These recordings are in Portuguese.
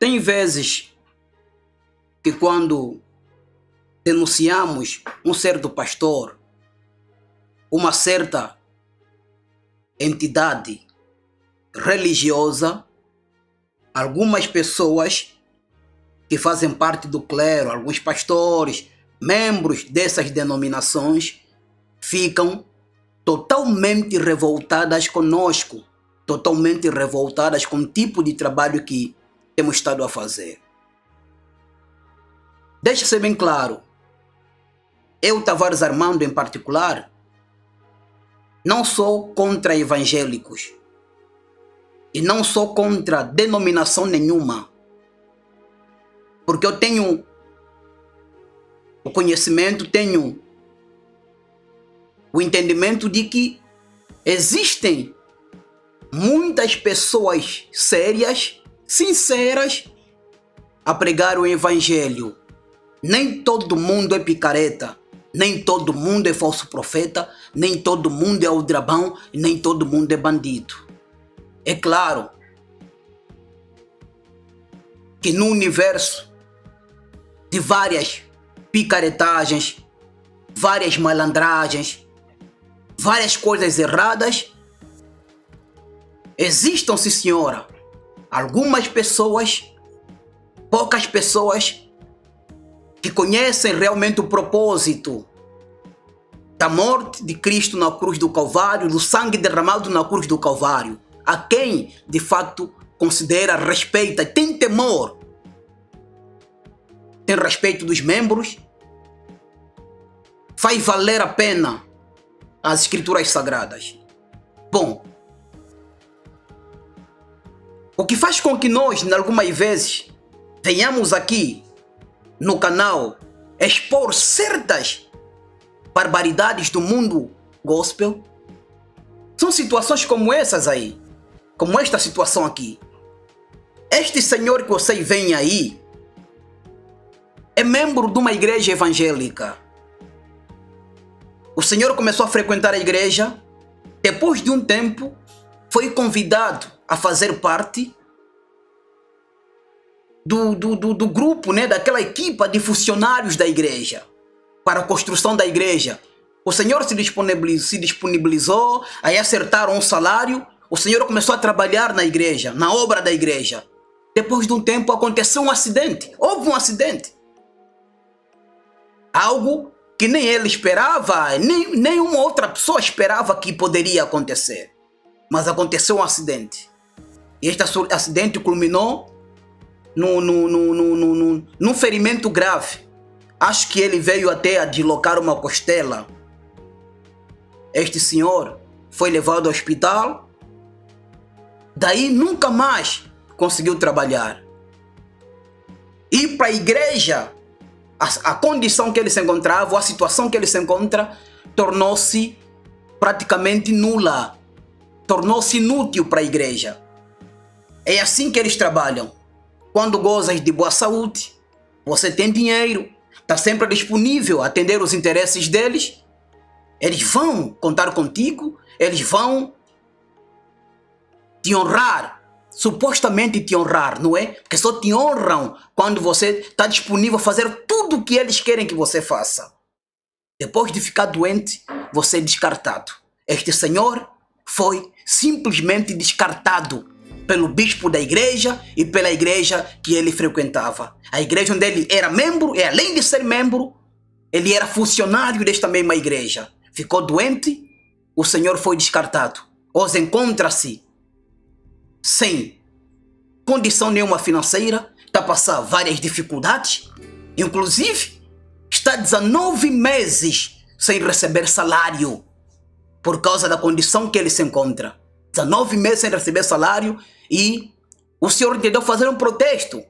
Tem vezes que quando denunciamos um certo pastor, uma certa entidade religiosa, algumas pessoas que fazem parte do clero, alguns pastores, membros dessas denominações, ficam totalmente revoltadas conosco, totalmente revoltadas com o tipo de trabalho que temos estado a fazer. Deixa ser bem claro, eu, Tavares Armando em particular, não sou contra evangélicos e não sou contra denominação nenhuma, porque eu tenho o conhecimento, tenho o entendimento de que existem muitas pessoas sérias sinceras a pregar o evangelho. Nem todo mundo é picareta, nem todo mundo é falso profeta, nem todo mundo é aldrabão, nem todo mundo é bandido. É claro que no universo de várias picaretagens, várias malandragens, várias coisas erradas, existam, sim senhora, algumas pessoas, poucas pessoas, que conhecem realmente o propósito da morte de Cristo na cruz do Calvário, do sangue derramado na cruz do Calvário, a quem de fato considera, respeita, tem temor, tem respeito dos membros, faz valer a pena as escrituras sagradas. Bom, o que faz com que nós, algumas vezes, venhamos aqui no canal expor certas barbaridades do mundo gospel. São situações como essas aí, como esta situação aqui. Este senhor que vocês veem aí é membro de uma igreja evangélica. O senhor começou a frequentar a igreja, depois de um tempo, foi convidado a fazer parte do, do, do, do grupo, né, daquela equipa de funcionários da igreja, para a construção da igreja. O Senhor se disponibilizou, se disponibilizou, aí acertaram um salário. O Senhor começou a trabalhar na igreja, na obra da igreja. Depois de um tempo aconteceu um acidente. Houve um acidente. Algo que nem ele esperava, nem nenhuma outra pessoa esperava que poderia acontecer. Mas aconteceu um acidente. E este acidente culminou num, num, num, num, ferimento grave. Acho que ele veio até a deslocar uma costela. Este senhor foi levado ao hospital. Daí nunca mais conseguiu trabalhar. Ir para a igreja, a, a condição que ele se encontrava, a situação que ele se encontra, tornou-se praticamente nula. Tornou-se inútil para a igreja. É assim que eles trabalham. Quando gozas de boa saúde, você tem dinheiro, está sempre disponível a atender os interesses deles, eles vão contar contigo, eles vão te honrar, supostamente te honrar, não é? Porque só te honram quando você está disponível a fazer tudo o que eles querem que você faça. Depois de ficar doente, você é descartado. Este senhor foi simplesmente descartado pelo bispo da igreja e pela igreja que ele frequentava. A igreja onde ele era membro, e além de ser membro, ele era funcionário desta mesma igreja. Ficou doente, o Senhor foi descartado. Os encontra-se sem condição nenhuma financeira, está a passar várias dificuldades, inclusive está 19 meses sem receber salário por causa da condição que ele se encontra. 19 meses sem receber salário e o senhor entendeu fazer um protesto.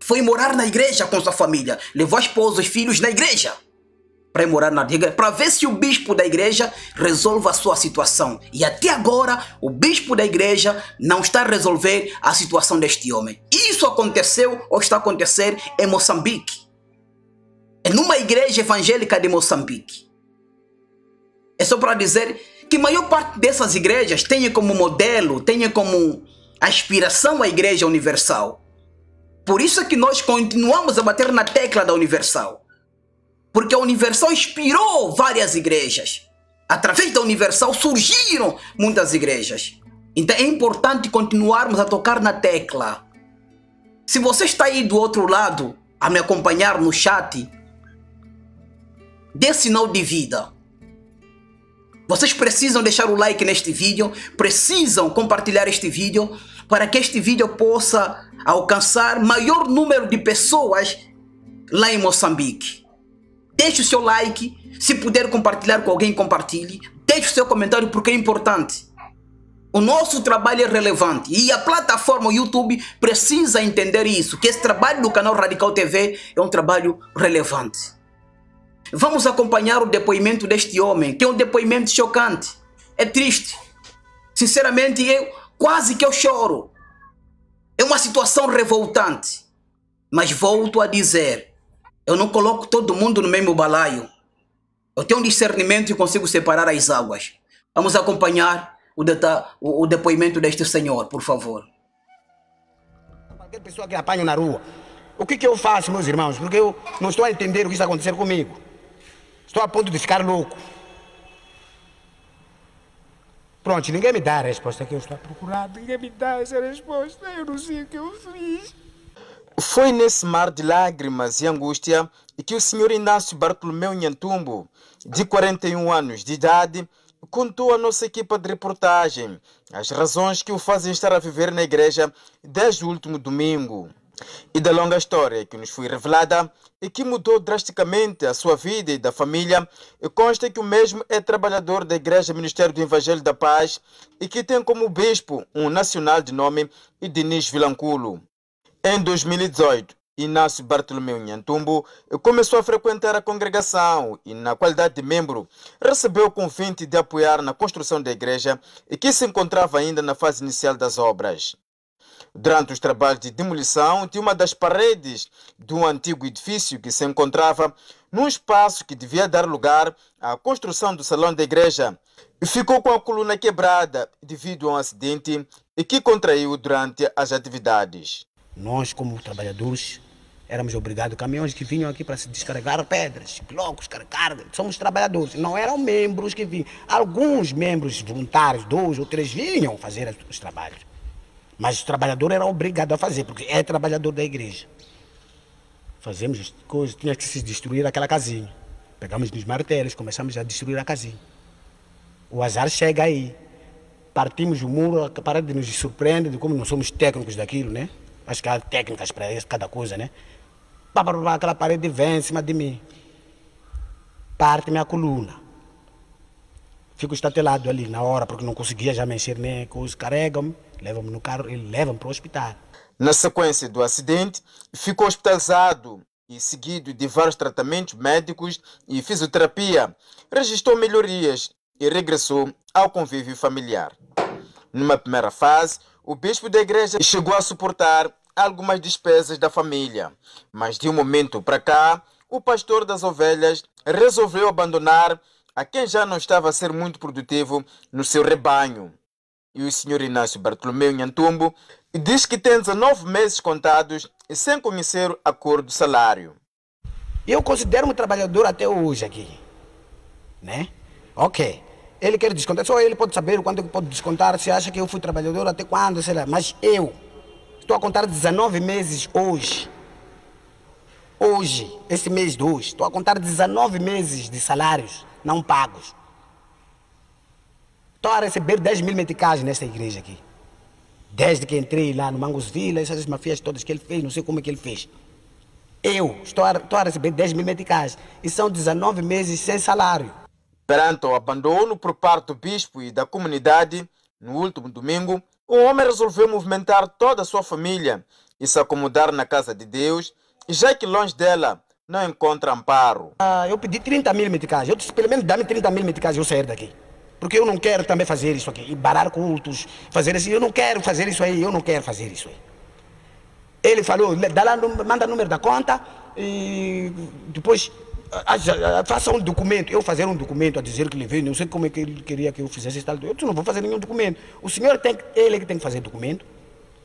Foi morar na igreja com sua família. Levou a esposa e filhos na igreja para morar na igreja, para ver se o bispo da igreja resolve a sua situação. E até agora, o bispo da igreja não está a resolver a situação deste homem. Isso aconteceu ou está a acontecer em Moçambique. É numa igreja evangélica de Moçambique. É só para dizer que maior parte dessas igrejas tenha como modelo, tenha como aspiração a igreja universal. Por isso é que nós continuamos a bater na tecla da universal. Porque a universal inspirou várias igrejas. Através da universal surgiram muitas igrejas. Então é importante continuarmos a tocar na tecla. Se você está aí do outro lado a me acompanhar no chat, dê sinal de vida. Vocês precisam deixar o like neste vídeo, precisam compartilhar este vídeo para que este vídeo possa alcançar maior número de pessoas lá em Moçambique. Deixe o seu like, se puder compartilhar com alguém, compartilhe. Deixe o seu comentário porque é importante. O nosso trabalho é relevante e a plataforma YouTube precisa entender isso, que esse trabalho do canal Radical TV é um trabalho relevante. Vamos acompanhar o depoimento deste homem, que é um depoimento chocante. É triste. Sinceramente, eu quase que eu choro. É uma situação revoltante. Mas volto a dizer, eu não coloco todo mundo no mesmo balaio. Eu tenho um discernimento e consigo separar as águas. Vamos acompanhar o, o, o depoimento deste senhor, por favor. Qualquer pessoa que apanho na rua, o que, que eu faço, meus irmãos? Porque eu não estou a entender o que está acontecendo comigo. Estou a ponto de ficar louco. Pronto, ninguém me dá a resposta que eu estou a procurar, ninguém me dá essa resposta, eu não sei o que eu fiz. Foi nesse mar de lágrimas e angústia que o senhor Inácio Bartolomeu Nhantumbo, de 41 anos de idade, contou à nossa equipa de reportagem as razões que o fazem estar a viver na igreja desde o último domingo e da longa história que nos foi revelada e que mudou drasticamente a sua vida e da família, e consta que o mesmo é trabalhador da Igreja Ministério do Evangelho da Paz e que tem como bispo um nacional de nome Denis Vilanculo. Em 2018, Inácio Bartolomeu Nhantumbo eh, começou a frequentar a congregação e, na qualidade de membro, recebeu o convite de apoiar na construção da igreja e que se encontrava ainda na fase inicial das obras durante os trabalhos de demolição de uma das paredes de um antigo edifício que se encontrava num espaço que devia dar lugar à construção do salão da igreja. Ficou com a coluna quebrada devido a um acidente e que contraiu durante as atividades. Nós, como trabalhadores, éramos obrigados, caminhões que vinham aqui para se descarregar pedras, blocos, cargas, somos trabalhadores, não eram membros que vinham. Alguns membros voluntários, dois ou três, vinham fazer os trabalhos. Mas o trabalhador era obrigado a fazer, porque é trabalhador da igreja. Fazemos coisas, tinha que se destruir aquela casinha. Pegamos nos martelos, começamos a destruir a casinha. O azar chega aí. Partimos o muro, para de nos surpreender de como não somos técnicos daquilo, né? Acho que há técnicas para cada coisa, né? Pá, pá, pá, aquela parede vem em cima de mim. Parte minha coluna. Fico estatelado ali na hora, porque não conseguia já mexer nem com os carregam levam-me no carro e levam-me para o hospital. Na sequência do acidente, ficou hospitalizado e seguido de vários tratamentos médicos e fisioterapia. Registrou melhorias e regressou ao convívio familiar. Numa primeira fase, o bispo da igreja chegou a suportar algumas despesas da família, mas de um momento para cá, o pastor das ovelhas resolveu abandonar a quem já não estava a ser muito produtivo no seu rebanho. E o senhor Inácio Bartolomeu Nhantumbo diz que tem 19 meses contados sem conhecer a cor do salário. Eu considero-me trabalhador até hoje aqui. Né? Ok. Ele quer descontar, só ele pode saber quanto é pode descontar, se acha que eu fui trabalhador até quando, sei lá. Mas eu estou a contar 19 meses hoje. Hoje, esse mês de hoje, estou a contar 19 meses de salários não pagos. Estou a receber 10 mil meticais nesta igreja aqui. Desde que entrei lá no Mangos Vila, essas mafias todas que ele fez, não sei como é que ele fez. Eu estou a, estou a receber 10 mil meticais e são 19 meses sem salário. Perante o abandono por parte do bispo e da comunidade, no último domingo, o homem resolveu movimentar toda a sua família e se acomodar na casa de Deus, já que longe dela não encontra amparo. Ah, eu pedi 30 mil meticais. Eu disse, pelo menos dá-me 30 mil meticais e eu sair daqui. Porque eu não quero também fazer isso aqui. E barar cultos, fazer assim. Eu não quero fazer isso aí, eu não quero fazer isso aí. Ele falou, dá lá, manda o número da conta e depois ah, ah, ah, faça um documento. Eu fazer um documento a dizer que ele veio, não sei como é que ele queria que eu fizesse tal. Eu disse, não vou fazer nenhum documento. O senhor tem que, ele que tem que fazer documento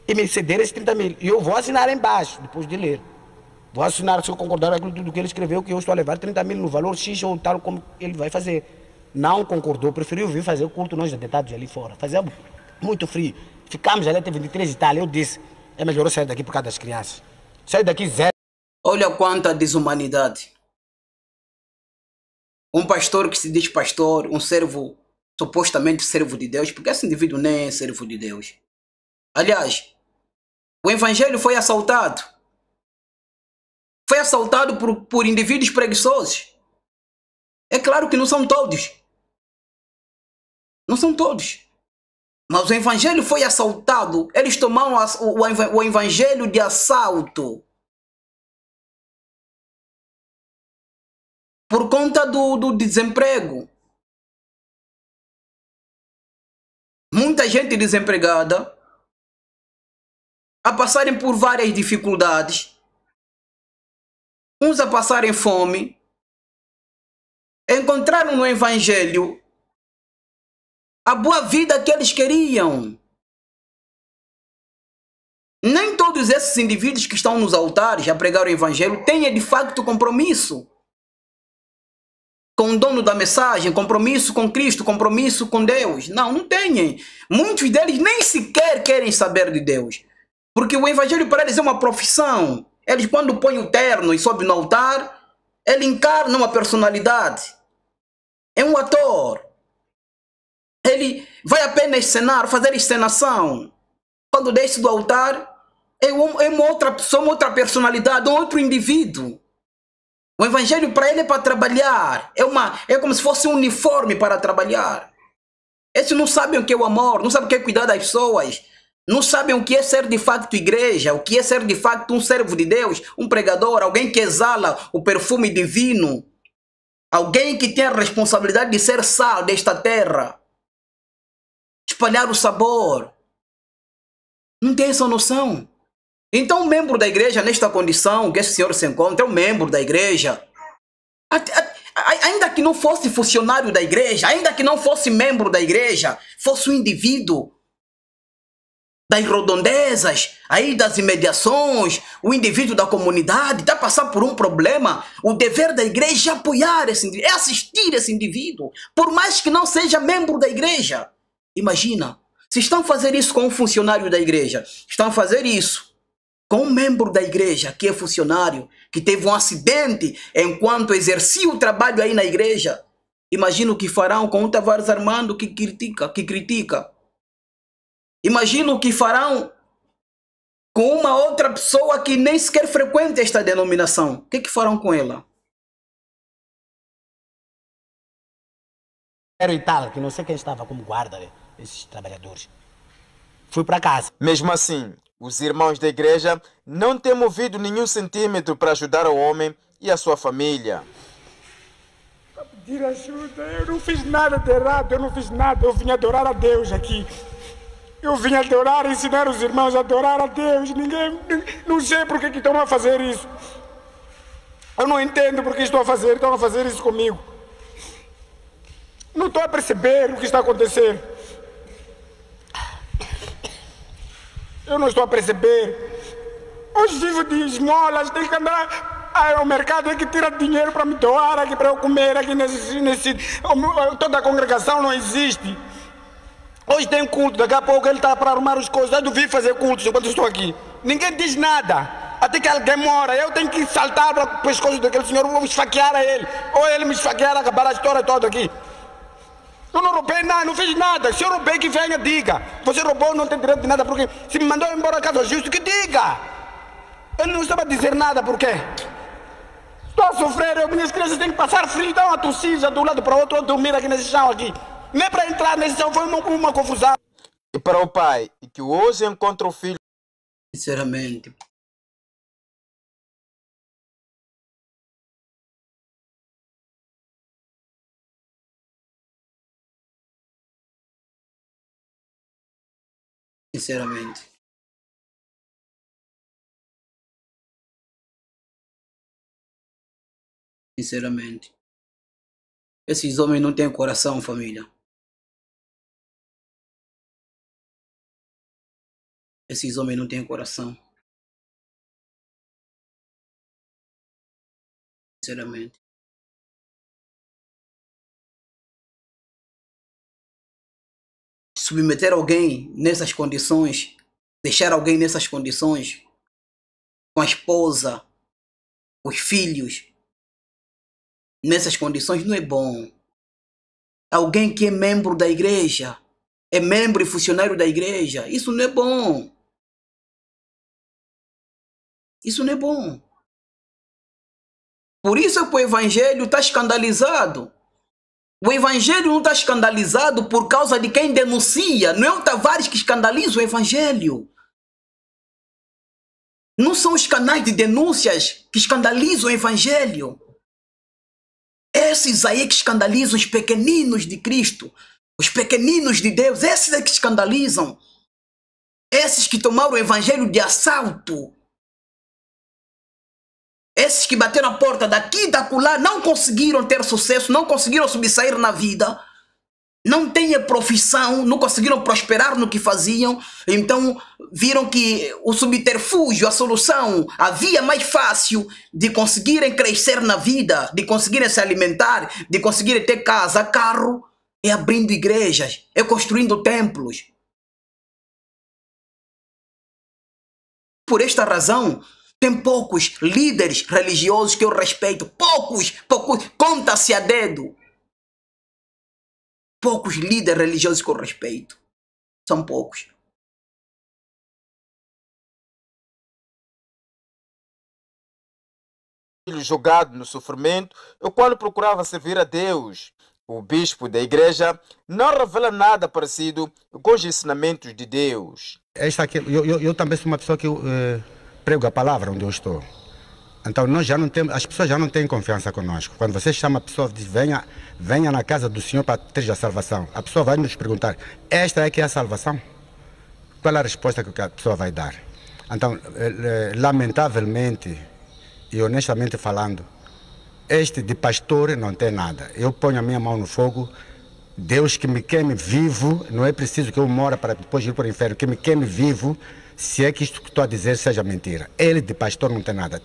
e me ceder esses 30 mil. E eu vou assinar embaixo, depois de ler. Vou assinar se eu concordar com tudo que ele escreveu, que eu estou a levar 30 mil no valor X ou tal, como ele vai fazer. Não concordou, preferiu vir fazer o culto nós detetados ali fora. Fazemos muito frio. Ficamos ali até 23 e tal. Eu disse, é melhor eu sair daqui por causa das crianças. Sair daqui zero. Olha quanta desumanidade. Um pastor que se diz pastor, um servo, supostamente servo de Deus, porque esse indivíduo nem é servo de Deus. Aliás, o evangelho foi assaltado foi assaltado por, por indivíduos preguiçosos. É claro que não são todos. Não são todos. Mas o evangelho foi assaltado. Eles tomaram o evangelho de assalto. Por conta do, do desemprego. Muita gente desempregada. A passarem por várias dificuldades uns a passarem fome, encontraram no Evangelho a boa vida que eles queriam. Nem todos esses indivíduos que estão nos altares a pregar o Evangelho têm de facto compromisso com o dono da mensagem, compromisso com Cristo, compromisso com Deus. Não, não têm. Muitos deles nem sequer querem saber de Deus. Porque o Evangelho para eles é uma profissão. Eles, quando põem o terno e sobe no altar, ele encarna uma personalidade. É um ator. Ele vai apenas cenar, fazer encenação. Quando desce do altar, é, é uma outra pessoa, uma outra personalidade, um outro indivíduo. O evangelho para ele é para trabalhar. É, uma, é como se fosse um uniforme para trabalhar. Esses não sabem o que é o amor, não sabem o que é cuidar das pessoas, não sabem o que é ser de facto igreja, o que é ser de facto um servo de Deus, um pregador, alguém que exala o perfume divino, alguém que tem a responsabilidade de ser sal desta terra, espalhar o sabor. Não tem essa noção. Então, um membro da igreja, nesta condição que esse senhor se encontra, é um membro da igreja. Ainda que não fosse funcionário da igreja, ainda que não fosse membro da igreja, fosse um indivíduo das redondezas, aí das imediações, o indivíduo da comunidade está passando por um problema, o dever da igreja é apoiar esse indivíduo, é assistir esse indivíduo, por mais que não seja membro da igreja. Imagina, se estão fazendo isso com um funcionário da igreja, estão fazendo isso com um membro da igreja que é funcionário, que teve um acidente enquanto exercia o trabalho aí na igreja. Imagina o que farão com o Tavares Armando que critica, que critica Imagino que farão com uma outra pessoa que nem sequer frequenta esta denominação. O que, é que farão com ela? Era e tal, que não sei quem estava como guarda desses trabalhadores. Fui para casa. Mesmo assim, os irmãos da igreja não têm movido nenhum centímetro para ajudar o homem e a sua família. Para pedir ajuda, eu não fiz nada de errado, eu não fiz nada, eu vim adorar a Deus aqui. Eu vim adorar, ensinar os irmãos a adorar a Deus. Ninguém, não sei porque que estão a fazer isso. Eu não entendo porque estão a fazer, estão a fazer isso comigo. Não estou a perceber o que está acontecendo. Eu não estou a perceber. Hoje vivo de esmolas, tenho que andar ao mercado, tem que tirar dinheiro para me doar, aqui para eu comer, aqui nesse, nesse. Toda a congregação não existe. Hoje tem culto, daqui a pouco ele está para arrumar as coisas. Eu vi fazer culto enquanto estou aqui. Ninguém diz nada. Até que alguém mora, eu tenho que saltar para o pescoço daquele senhor, vou esfaquear a ele. Ou ele me esfaquear, acabar a história toda aqui. Eu não roubei nada, não fiz nada. Se eu roubei, que venha, diga. Você roubou, não tem direito de nada, porque se me mandou embora a casa justo, que diga. Eu não estava a dizer nada, por quê? Estou a sofrer, eu, minhas crianças têm que passar frio, dá uma tossija de um lado para o outro, ou dormir aqui nesse chão aqui. Nem para entrar nesse chão foi uma, uma confusão. E para o pai, que hoje encontra o filho. Sinceramente, sinceramente. Sinceramente. Esses homens não têm coração, família. Esses homens não têm coração. Sinceramente. Submeter alguém nessas condições, deixar alguém nessas condições, com a esposa, os filhos, nessas condições não é bom. Alguém que é membro da igreja, é membro e funcionário da igreja, isso não é bom. Isso não é bom. Por isso é que o evangelho está escandalizado. O evangelho não está escandalizado por causa de quem denuncia. Não é o Tavares que escandaliza o evangelho. Não são os canais de denúncias que escandalizam o evangelho. Esses aí é que escandalizam os pequeninos de Cristo, os pequeninos de Deus, esses aí é que escandalizam. Esses que tomaram o evangelho de assalto, esses que bateram a porta daqui e acolá não conseguiram ter sucesso, não conseguiram subsair na vida, não têm profissão, não conseguiram prosperar no que faziam, então viram que o subterfúgio, a solução, a via mais fácil de conseguirem crescer na vida, de conseguirem se alimentar, de conseguirem ter casa, carro, é abrindo igrejas, é construindo templos. Por esta razão, tem poucos líderes religiosos que eu respeito. Poucos, poucos. Conta-se a dedo. Poucos líderes religiosos que eu respeito. São poucos. Jogado no sofrimento, o qual procurava servir a Deus. O bispo da igreja não revela nada parecido com os ensinamentos de Deus. Esta é aqui, eu, eu, eu também sou uma pessoa que eu, eh, prego a palavra onde eu estou. Então nós já não temos, as pessoas já não têm confiança conosco. Quando você chama a pessoa e diz venha, venha na casa do Senhor para ter a salvação, a pessoa vai nos perguntar, esta é que é a salvação? Qual é a resposta que a pessoa vai dar? Então, eh, eh, lamentavelmente e honestamente falando, este de pastor não tem nada. Eu ponho a minha mão no fogo, Deus que me queime vivo, não é preciso que eu mora para depois ir para o inferno, que me queime vivo se é que isto que estou a dizer seja mentira. Ele de pastor não tem nada.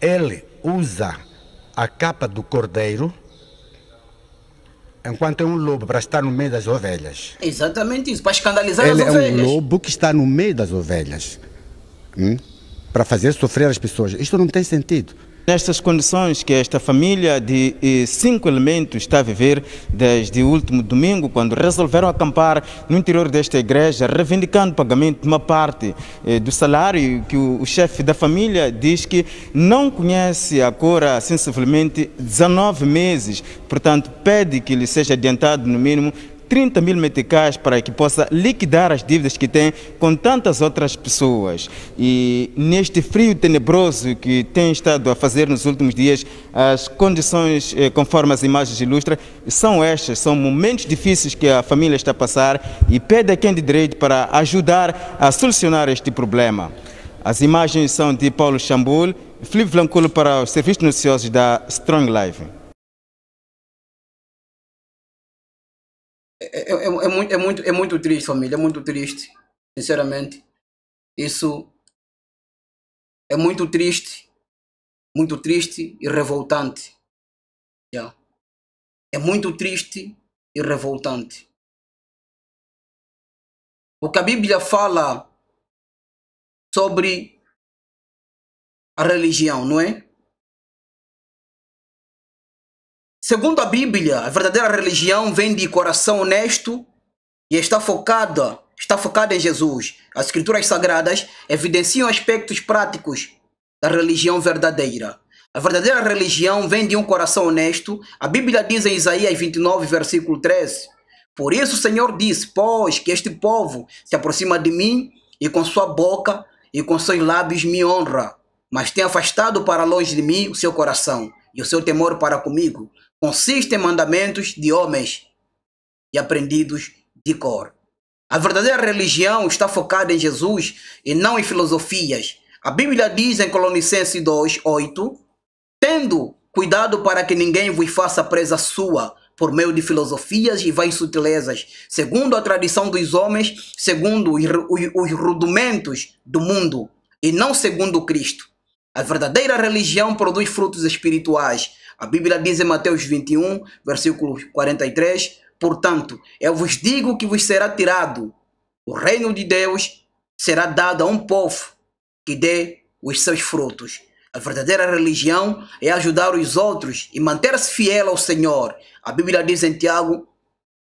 Ele usa a capa do cordeiro enquanto é um lobo para estar no meio das ovelhas. Exatamente isso, para escandalizar Ele as ovelhas. Ele é um lobo que está no meio das ovelhas hum? para fazer sofrer as pessoas. Isto não tem sentido. Nestas condições que esta família de eh, cinco elementos está a viver desde o último domingo, quando resolveram acampar no interior desta igreja, reivindicando o pagamento de uma parte eh, do salário que o chefe da família diz que não conhece a cora, sensivelmente 19 meses, portanto pede que lhe seja adiantado no mínimo 30 mil meticais para que possa liquidar as dívidas que tem com tantas outras pessoas. E neste frio tenebroso que tem estado a fazer nos últimos dias, as condições, eh, conforme as imagens ilustram, são estas, são momentos difíceis que a família está a passar e pede a quem de direito para ajudar a solucionar este problema. As imagens são de Paulo Chambul, Filipe Blanculo para os serviços noticiosos da Strong Life. É, é, é, é, muito, é, muito, é muito triste, família, é muito triste, sinceramente. Isso é muito triste, muito triste e revoltante. Yeah. É muito triste e revoltante. O que a Bíblia fala sobre a religião, não é? Segundo a Bíblia, a verdadeira religião vem de coração honesto e está focada, está focada em Jesus. As escrituras sagradas evidenciam aspectos práticos da religião verdadeira. A verdadeira religião vem de um coração honesto. A Bíblia diz em Isaías 29, versículo 13: Por isso o Senhor disse: Pois que este povo se aproxima de mim e com sua boca e com seus lábios me honra, mas tem afastado para longe de mim o seu coração e o seu temor para comigo consiste em mandamentos de homens e aprendidos de cor. A verdadeira religião está focada em Jesus e não em filosofias. A Bíblia diz em Colonicenses 2, 8, Tendo cuidado para que ninguém vos faça presa sua, por meio de filosofias e vãs sutilezas, segundo a tradição dos homens, segundo os rudimentos do mundo, e não segundo Cristo. A verdadeira religião produz frutos espirituais. A Bíblia diz em Mateus 21, versículo 43, Portanto, eu vos digo que vos será tirado o reino de Deus, será dado a um povo que dê os seus frutos. A verdadeira religião é ajudar os outros e manter-se fiel ao Senhor. A Bíblia diz em Tiago,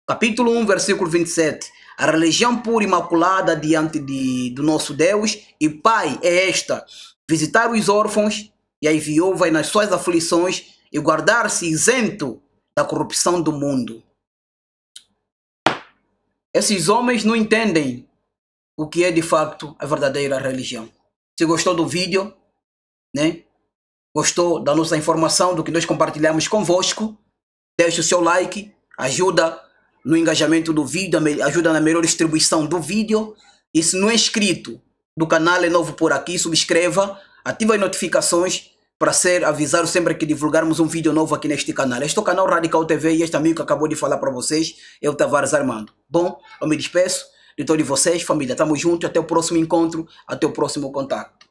capítulo 1, versículo 27, a religião pura e imaculada diante de, do nosso Deus e Pai é esta, visitar os órfãos e as viúvas nas suas aflições e guardar-se isento da corrupção do mundo. Esses homens não entendem o que é de facto a verdadeira religião. Se gostou do vídeo, né? Gostou da nossa informação, do que nós compartilhamos convosco, deixe o seu like, ajuda no engajamento do vídeo, ajuda na melhor distribuição do vídeo. E se não é inscrito, do canal é novo por aqui, subscreva, ativa as notificações para ser avisado sempre que divulgarmos um vídeo novo aqui neste canal. Este é o canal Radical TV e este amigo que acabou de falar para vocês é o Tavares Armando. Bom, eu me despeço de todos vocês, família. Tamo junto, até o próximo encontro, até o próximo contato.